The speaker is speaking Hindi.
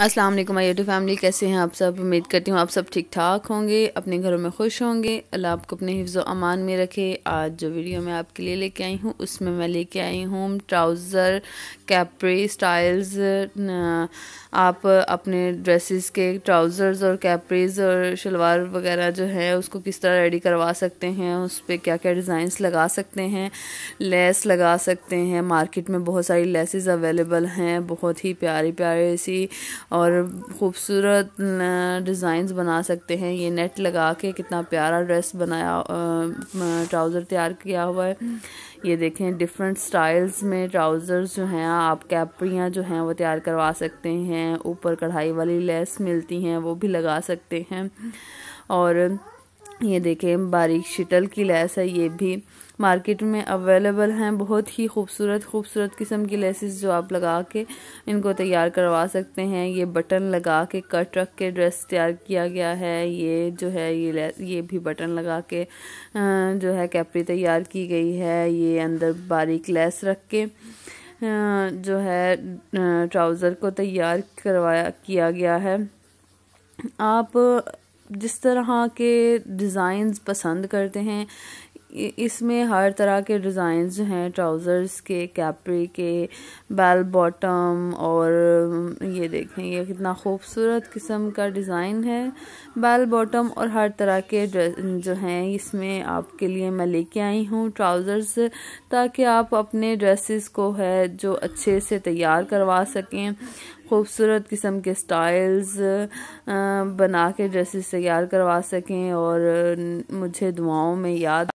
अस्सलाम वालेकुम आई यूट्यूब फैमिली कैसे हैं आप सब उम्मीद करती हूँ आप सब ठीक ठाक होंगे अपने घरों में खुश होंगे अल्लाह आपको अपने हिफ्ज़ अमान में रखे आज जो वीडियो मैं आपके लिए लेके आई हूँ उसमें मैं लेके आई हूँ ट्राउज़र कैप्री स्टाइल्स आप अपने ड्रेसेस के ट्राउज़र्स और कैप्रीज और शलवार वगैरह जो है उसको किस तरह रेडी करवा सकते हैं उस पर क्या क्या डिज़ाइंस लगा सकते हैं लेस लगा सकते हैं मार्केट में बहुत सारी लेसेस अवेलेबल हैं बहुत ही प्यारी प्यारी सी और ख़ूबसूरत डिज़ाइंस बना सकते हैं ये नेट लगा के कितना प्यारा ड्रेस बनाया ट्राउज़र तैयार किया हुआ है ये देखें डिफरेंट स्टाइल्स में ट्राउज़र्स जो हैं आप कैपरियाँ जो हैं वो तैयार करवा सकते हैं ऊपर कढ़ाई वाली लेस मिलती हैं वो भी लगा सकते हैं और ये देखें बारीक शिटल की लैस है ये भी मार्केट में अवेलेबल हैं बहुत ही खूबसूरत खूबसूरत किस्म की लेसेस जो आप लगा के इनको तैयार करवा सकते हैं ये बटन लगा के कट रख के ड्रेस तैयार किया गया है ये जो है ये ये भी बटन लगा के जो है कैपरी तैयार की गई है ये अंदर बारीक लेस रख के जो है ट्राउज़र को तैयार करवाया किया गया है आप जिस तरह के डिज़ाइंस पसंद करते हैं इसमें हर तरह के डिज़ाइंस जो हैं ट्राउज़र्स के कैपरी के बेल बॉटम और ये देखें ये कितना खूबसूरत किस्म का डिज़ाइन है बेल बॉटम और हर तरह के ड्रेस जो हैं इसमें आपके लिए मैं लेके आई हूँ ट्राउज़र्स ताकि आप अपने ड्रेसेस को है जो अच्छे से तैयार करवा सकें खूबसूरत किस्म के स्टाइल्स बना के ड्रेसेस तैयार करवा सकें और मुझे दुआओं में याद